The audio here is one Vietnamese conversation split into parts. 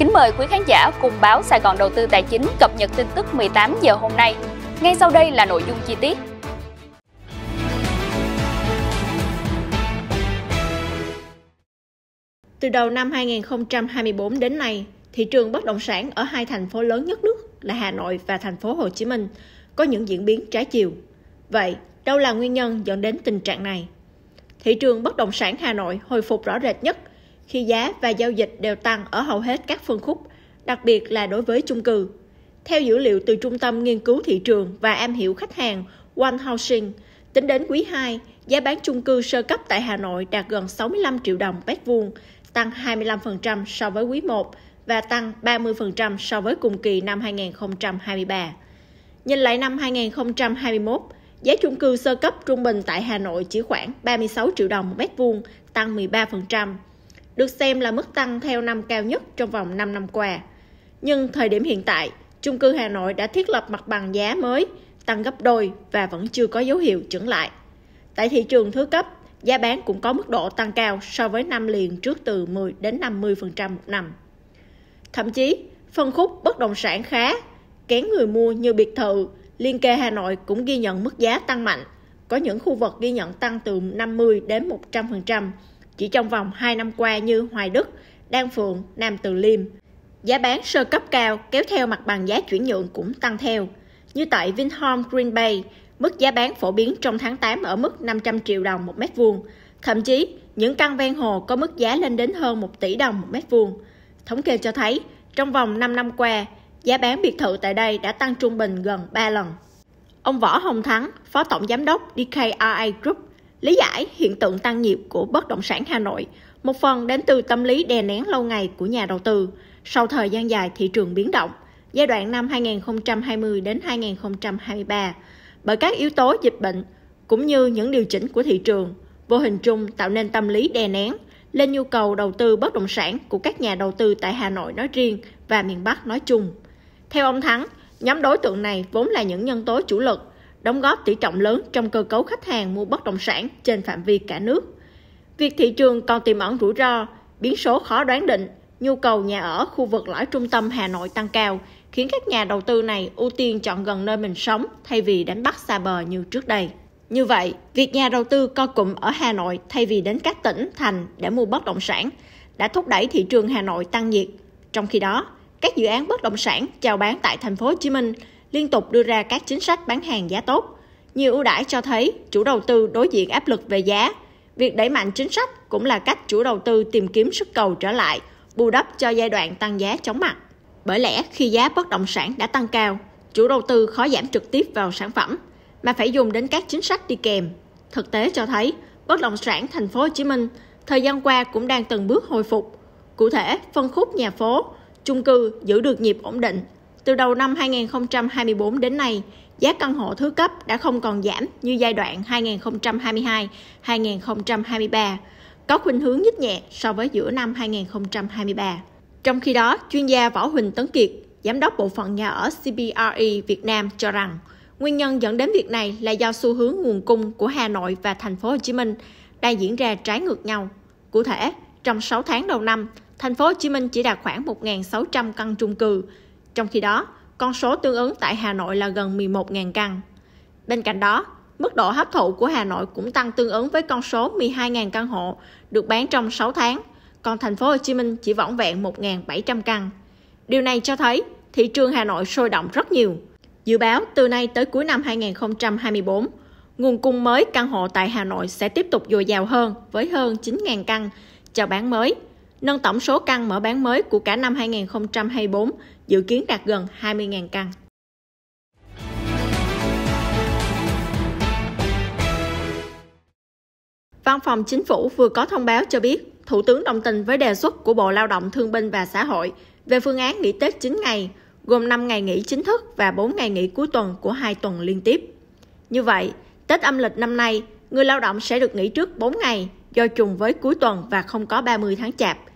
Kính mời quý khán giả cùng báo Sài Gòn Đầu tư Tài chính cập nhật tin tức 18 giờ hôm nay. Ngay sau đây là nội dung chi tiết. Từ đầu năm 2024 đến nay, thị trường bất động sản ở hai thành phố lớn nhất nước là Hà Nội và thành phố Hồ Chí Minh có những diễn biến trái chiều. Vậy, đâu là nguyên nhân dẫn đến tình trạng này? Thị trường bất động sản Hà Nội hồi phục rõ rệt nhất khi giá và giao dịch đều tăng ở hầu hết các phân khúc, đặc biệt là đối với chung cư. Theo dữ liệu từ Trung tâm Nghiên cứu Thị trường và Am hiểu Khách hàng One Housing, tính đến quý 2, giá bán chung cư sơ cấp tại Hà Nội đạt gần 65 triệu đồng mét vuông, tăng 25% so với quý 1 và tăng 30% so với cùng kỳ năm 2023. Nhìn lại năm 2021, giá chung cư sơ cấp trung bình tại Hà Nội chỉ khoảng 36 triệu đồng một mét vuông, tăng 13% được xem là mức tăng theo năm cao nhất trong vòng 5 năm qua. Nhưng thời điểm hiện tại, chung cư Hà Nội đã thiết lập mặt bằng giá mới, tăng gấp đôi và vẫn chưa có dấu hiệu chững lại. Tại thị trường thứ cấp, giá bán cũng có mức độ tăng cao so với năm liền trước từ 10 đến 50% một năm. Thậm chí, phân khúc bất động sản khá, kén người mua như biệt thự, liên kề Hà Nội cũng ghi nhận mức giá tăng mạnh, có những khu vực ghi nhận tăng từ 50 đến 100%, chỉ trong vòng 2 năm qua như Hoài Đức, Đan Phượng, Nam Từ Liêm. Giá bán sơ cấp cao kéo theo mặt bằng giá chuyển nhượng cũng tăng theo. Như tại Vinhome Green Bay, mức giá bán phổ biến trong tháng 8 ở mức 500 triệu đồng một mét vuông. Thậm chí, những căn ven hồ có mức giá lên đến hơn 1 tỷ đồng một mét vuông. Thống kê cho thấy, trong vòng 5 năm qua, giá bán biệt thự tại đây đã tăng trung bình gần 3 lần. Ông Võ Hồng Thắng, Phó Tổng Giám đốc DKRA Group Lý giải hiện tượng tăng nhiệt của bất động sản Hà Nội một phần đến từ tâm lý đè nén lâu ngày của nhà đầu tư. Sau thời gian dài thị trường biến động, giai đoạn năm 2020 đến 2023, bởi các yếu tố dịch bệnh cũng như những điều chỉnh của thị trường, vô hình chung tạo nên tâm lý đè nén lên nhu cầu đầu tư bất động sản của các nhà đầu tư tại Hà Nội nói riêng và miền Bắc nói chung. Theo ông Thắng, nhóm đối tượng này vốn là những nhân tố chủ lực đóng góp tỷ trọng lớn trong cơ cấu khách hàng mua bất động sản trên phạm vi cả nước. Việc thị trường còn tiềm ẩn rủi ro, biến số khó đoán định, nhu cầu nhà ở khu vực lõi trung tâm Hà Nội tăng cao, khiến các nhà đầu tư này ưu tiên chọn gần nơi mình sống thay vì đánh bắt xa bờ như trước đây. Như vậy, việc nhà đầu tư co cụm ở Hà Nội thay vì đến các tỉnh, thành để mua bất động sản đã thúc đẩy thị trường Hà Nội tăng nhiệt. Trong khi đó, các dự án bất động sản chào bán tại thành phố Hồ Chí Minh liên tục đưa ra các chính sách bán hàng giá tốt. Nhiều ưu đãi cho thấy chủ đầu tư đối diện áp lực về giá. Việc đẩy mạnh chính sách cũng là cách chủ đầu tư tìm kiếm sức cầu trở lại, bù đắp cho giai đoạn tăng giá chóng mặt. Bởi lẽ khi giá bất động sản đã tăng cao, chủ đầu tư khó giảm trực tiếp vào sản phẩm mà phải dùng đến các chính sách đi kèm. Thực tế cho thấy, bất động sản thành phố Hồ Chí Minh thời gian qua cũng đang từng bước hồi phục. Cụ thể, phân khúc nhà phố, chung cư giữ được nhịp ổn định từ đầu năm 2024 đến nay, giá căn hộ thứ cấp đã không còn giảm như giai đoạn 2022-2023, có khuynh hướng nhích nhẹ so với giữa năm 2023. Trong khi đó, chuyên gia Võ Huỳnh Tấn Kiệt, giám đốc bộ phận nhà ở CBRE Việt Nam cho rằng, nguyên nhân dẫn đến việc này là do xu hướng nguồn cung của Hà Nội và thành phố Hồ Chí Minh đang diễn ra trái ngược nhau. Cụ thể, trong 6 tháng đầu năm, thành phố Hồ Chí Minh chỉ đạt khoảng 1.600 căn chung cư, trong khi đó, con số tương ứng tại Hà Nội là gần 11.000 căn. Bên cạnh đó, mức độ hấp thụ của Hà Nội cũng tăng tương ứng với con số 12.000 căn hộ được bán trong 6 tháng, còn thành phố Hồ Chí Minh chỉ vỏn vẹn 1.700 căn. Điều này cho thấy thị trường Hà Nội sôi động rất nhiều. Dự báo từ nay tới cuối năm 2024, nguồn cung mới căn hộ tại Hà Nội sẽ tiếp tục dồi dào hơn với hơn 9.000 căn chào bán mới, nâng tổng số căn mở bán mới của cả năm 2024 dự kiến đạt gần 20.000 căn. Văn phòng Chính phủ vừa có thông báo cho biết, Thủ tướng đồng tình với đề xuất của Bộ Lao động Thương binh và Xã hội về phương án nghỉ Tết 9 ngày, gồm 5 ngày nghỉ chính thức và 4 ngày nghỉ cuối tuần của 2 tuần liên tiếp. Như vậy, Tết âm lịch năm nay, người lao động sẽ được nghỉ trước 4 ngày do trùng với cuối tuần và không có 30 tháng chạp –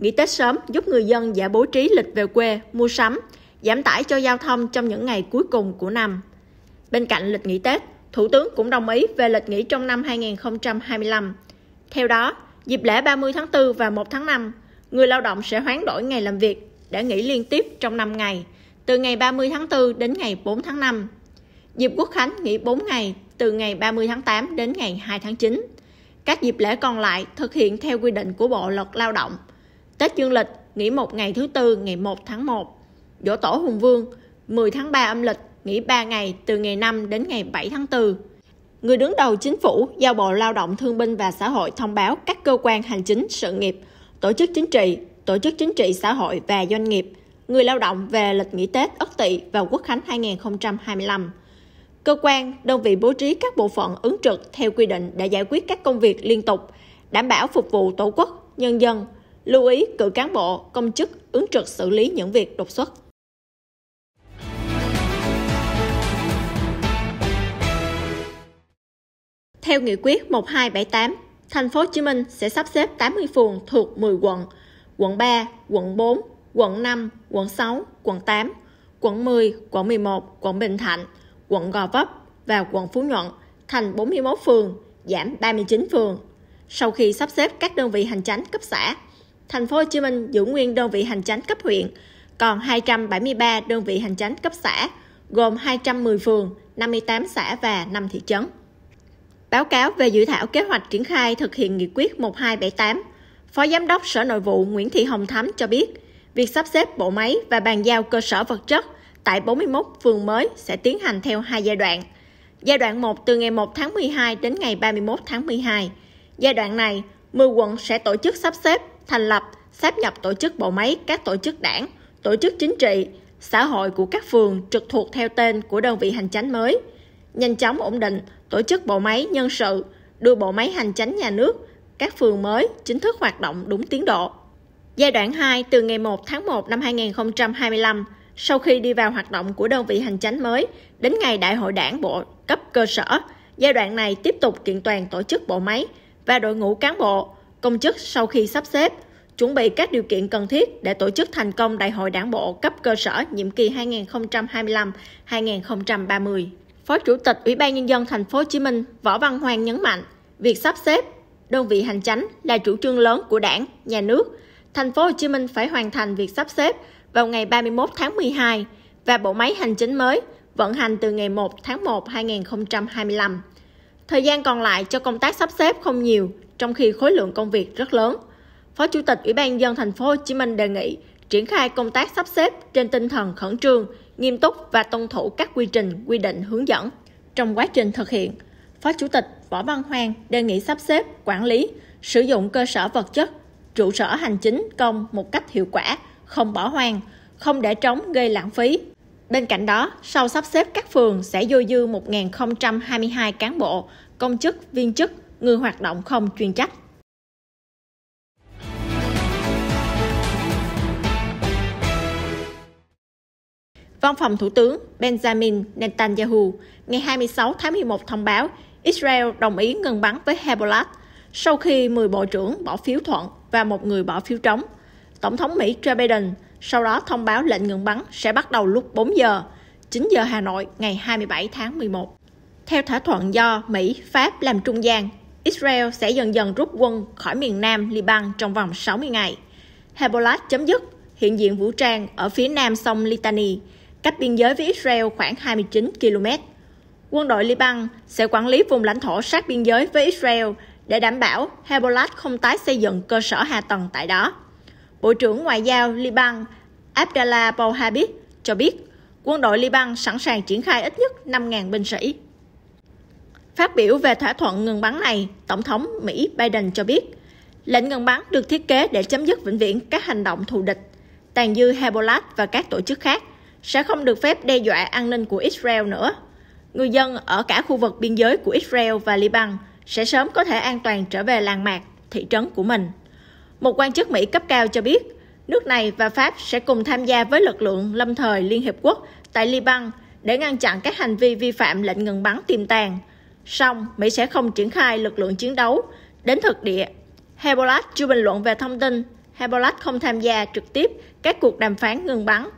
Nghỉ Tết sớm giúp người dân dễ bố trí lịch về quê, mua sắm, giảm tải cho giao thông trong những ngày cuối cùng của năm. Bên cạnh lịch nghỉ Tết, Thủ tướng cũng đồng ý về lịch nghỉ trong năm 2025. Theo đó, dịp lễ 30 tháng 4 và 1 tháng 5, người lao động sẽ hoán đổi ngày làm việc để nghỉ liên tiếp trong 5 ngày, từ ngày 30 tháng 4 đến ngày 4 tháng 5. Dịp Quốc Khánh nghỉ 4 ngày, từ ngày 30 tháng 8 đến ngày 2 tháng 9. Các dịp lễ còn lại thực hiện theo quy định của Bộ Luật Lao động – Tết dương lịch, nghỉ một ngày thứ tư ngày 1 tháng 1. Dỗ tổ Hùng Vương, 10 tháng 3 âm lịch, nghỉ 3 ngày từ ngày 5 đến ngày 7 tháng 4. Người đứng đầu chính phủ giao Bộ Lao động Thương binh và Xã hội thông báo các cơ quan hành chính, sự nghiệp, tổ chức chính trị, tổ chức chính trị xã hội và doanh nghiệp, người lao động về lịch nghỉ Tết Ất Tỵ và Quốc khánh 2025. Cơ quan, đơn vị bố trí các bộ phận ứng trực theo quy định để giải quyết các công việc liên tục, đảm bảo phục vụ Tổ quốc, nhân dân, Lưu ý cử cán bộ, công chức ứng trực xử lý những việc đột xuất. Theo nghị quyết 1278, thành phố Hồ Chí Minh sẽ sắp xếp 80 phường thuộc 10 quận, quận 3, quận 4, quận 5, quận 6, quận 8, quận 10, quận 11, quận Bình Thạnh, quận Gò Vấp và quận Phú Nhuận thành 41 phường, giảm 39 phường. Sau khi sắp xếp các đơn vị hành chánh cấp xã thành phố Hồ Chí Minh giữ nguyên đơn vị hành chính cấp huyện, còn 273 đơn vị hành chính cấp xã, gồm 210 phường, 58 xã và 5 thị trấn. Báo cáo về dự thảo kế hoạch triển khai thực hiện nghị quyết 1278, Phó Giám đốc Sở Nội vụ Nguyễn Thị Hồng Thắm cho biết, việc sắp xếp bộ máy và bàn giao cơ sở vật chất tại 41 phường mới sẽ tiến hành theo hai giai đoạn. Giai đoạn 1 từ ngày 1 tháng 12 đến ngày 31 tháng 12. Giai đoạn này, 10 quận sẽ tổ chức sắp xếp thành lập, sáp nhập tổ chức bộ máy các tổ chức đảng, tổ chức chính trị, xã hội của các phường trực thuộc theo tên của đơn vị hành chánh mới, nhanh chóng ổn định tổ chức bộ máy nhân sự, đưa bộ máy hành chánh nhà nước, các phường mới chính thức hoạt động đúng tiến độ. Giai đoạn 2 từ ngày 1 tháng 1 năm 2025, sau khi đi vào hoạt động của đơn vị hành chánh mới đến ngày Đại hội Đảng bộ cấp cơ sở, giai đoạn này tiếp tục kiện toàn tổ chức bộ máy và đội ngũ cán bộ, công chức sau khi sắp xếp, chuẩn bị các điều kiện cần thiết để tổ chức thành công Đại hội Đảng bộ cấp cơ sở nhiệm kỳ 2025-2030. Phó Chủ tịch Ủy ban nhân dân thành phố Hồ Chí Minh Võ Văn Hoàng nhấn mạnh, việc sắp xếp đơn vị hành chính là chủ trương lớn của Đảng, nhà nước. Thành phố Hồ Chí Minh phải hoàn thành việc sắp xếp vào ngày 31 tháng 12 và bộ máy hành chính mới vận hành từ ngày 1 tháng 1 2025. Thời gian còn lại cho công tác sắp xếp không nhiều, trong khi khối lượng công việc rất lớn. Phó Chủ tịch Ủy ban dân thành phố Hồ Chí Minh đề nghị triển khai công tác sắp xếp trên tinh thần khẩn trương, nghiêm túc và tuân thủ các quy trình, quy định hướng dẫn. Trong quá trình thực hiện, Phó Chủ tịch Võ Văn Hoàng đề nghị sắp xếp, quản lý, sử dụng cơ sở vật chất, trụ sở hành chính công một cách hiệu quả, không bỏ hoang, không để trống gây lãng phí, Bên cạnh đó, sau sắp xếp các phường sẽ dôi dư 1.022 cán bộ, công chức, viên chức, người hoạt động không chuyên trách. Văn phòng Thủ tướng Benjamin Netanyahu ngày 26 tháng 11 thông báo Israel đồng ý ngừng bắn với Hezbollah sau khi 10 bộ trưởng bỏ phiếu thuận và một người bỏ phiếu trống. Tổng thống Mỹ Joe Biden sau đó thông báo lệnh ngừng bắn sẽ bắt đầu lúc 4 giờ, 9 giờ Hà Nội ngày 27 tháng 11. Theo thỏa thuận do Mỹ, Pháp làm trung gian, Israel sẽ dần dần rút quân khỏi miền Nam Liban trong vòng 60 ngày. Hezbollah chấm dứt hiện diện vũ trang ở phía nam sông Litani, cách biên giới với Israel khoảng 29 km. Quân đội Liban sẽ quản lý vùng lãnh thổ sát biên giới với Israel để đảm bảo Hezbollah không tái xây dựng cơ sở hạ tầng tại đó. Bộ trưởng Ngoại giao Liban Abdallah Bohabib cho biết quân đội Liban sẵn sàng triển khai ít nhất 5.000 binh sĩ. Phát biểu về thỏa thuận ngừng bắn này, Tổng thống Mỹ Biden cho biết lệnh ngừng bắn được thiết kế để chấm dứt vĩnh viễn các hành động thù địch, tàn dư Hezbollah và các tổ chức khác sẽ không được phép đe dọa an ninh của Israel nữa. Người dân ở cả khu vực biên giới của Israel và Liban sẽ sớm có thể an toàn trở về làng mạc, thị trấn của mình. Một quan chức Mỹ cấp cao cho biết, nước này và Pháp sẽ cùng tham gia với lực lượng lâm thời Liên Hiệp Quốc tại Liban để ngăn chặn các hành vi vi phạm lệnh ngừng bắn tiềm tàng. Song, Mỹ sẽ không triển khai lực lượng chiến đấu đến thực địa. Hezbollah chưa bình luận về thông tin Hezbollah không tham gia trực tiếp các cuộc đàm phán ngừng bắn.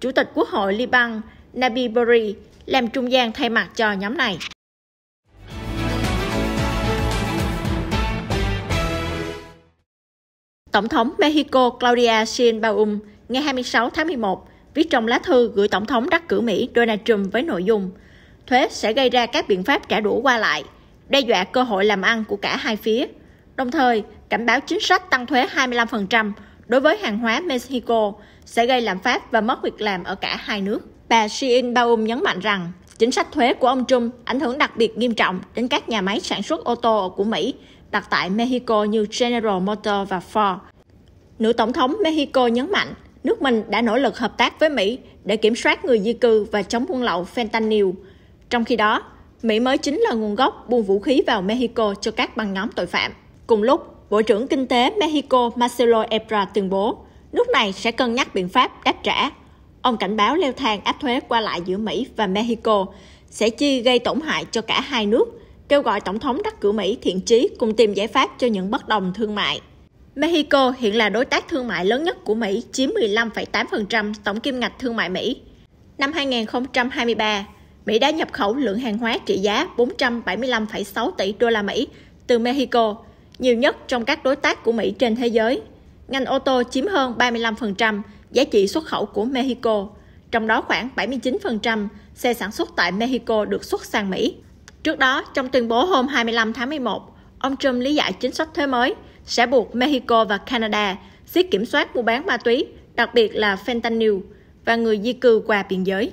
Chủ tịch Quốc hội Liban Nabi Berri làm trung gian thay mặt cho nhóm này. Tổng thống Mexico Claudia Sheinbaum ngày 26 tháng 11 viết trong lá thư gửi Tổng thống đắc cử Mỹ Donald Trump với nội dung thuế sẽ gây ra các biện pháp trả đũa qua lại, đe dọa cơ hội làm ăn của cả hai phía, đồng thời cảnh báo chính sách tăng thuế 25% đối với hàng hóa Mexico sẽ gây lạm phát và mất việc làm ở cả hai nước. Bà Sheinbaum nhấn mạnh rằng chính sách thuế của ông Trump ảnh hưởng đặc biệt nghiêm trọng đến các nhà máy sản xuất ô tô của Mỹ đặt tại Mexico như General Motors và Ford. Nữ tổng thống Mexico nhấn mạnh, nước mình đã nỗ lực hợp tác với Mỹ để kiểm soát người di cư và chống buôn lậu fentanyl. Trong khi đó, Mỹ mới chính là nguồn gốc buôn vũ khí vào Mexico cho các băng nhóm tội phạm. Cùng lúc, Bộ trưởng Kinh tế Mexico Marcelo Ebrard tuyên bố, nước này sẽ cân nhắc biện pháp đáp trả. Ông cảnh báo leo thang áp thuế qua lại giữa Mỹ và Mexico sẽ chi gây tổn hại cho cả hai nước kêu gọi Tổng thống đắc cử Mỹ thiện chí cùng tìm giải pháp cho những bất đồng thương mại. Mexico hiện là đối tác thương mại lớn nhất của Mỹ, chiếm 15,8% tổng kim ngạch thương mại Mỹ. Năm 2023, Mỹ đã nhập khẩu lượng hàng hóa trị giá 475,6 tỷ đô la Mỹ từ Mexico, nhiều nhất trong các đối tác của Mỹ trên thế giới. Ngành ô tô chiếm hơn 35% giá trị xuất khẩu của Mexico, trong đó khoảng 79% xe sản xuất tại Mexico được xuất sang Mỹ. Trước đó, trong tuyên bố hôm 25 tháng 11, ông Trump lý giải chính sách thuế mới sẽ buộc Mexico và Canada siết kiểm soát mua bán ma túy, đặc biệt là fentanyl và người di cư qua biên giới.